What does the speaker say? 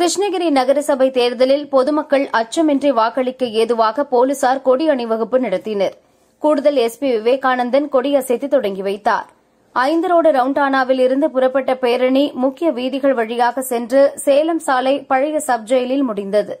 கிருஷ்ணகிரி நகரசபை தேர்தலில் பொதுமக்கள் அச்சமின்றி வாக்களிக்க ஏதுவாக போலீசார் கொடி அணிவகுப்பு நடத்தினர் கூடுதல் எஸ்பி விவேகானந்தன் கொடியசைத்து தொடங்கி வைத்தார் ஐந்து ரோடு ரவுண்டானாவில் இருந்து புறப்பட்ட பேரணி முக்கிய வீதிகள் வழியாக சென்று சேலம் சாலை பழைய சப் முடிந்தது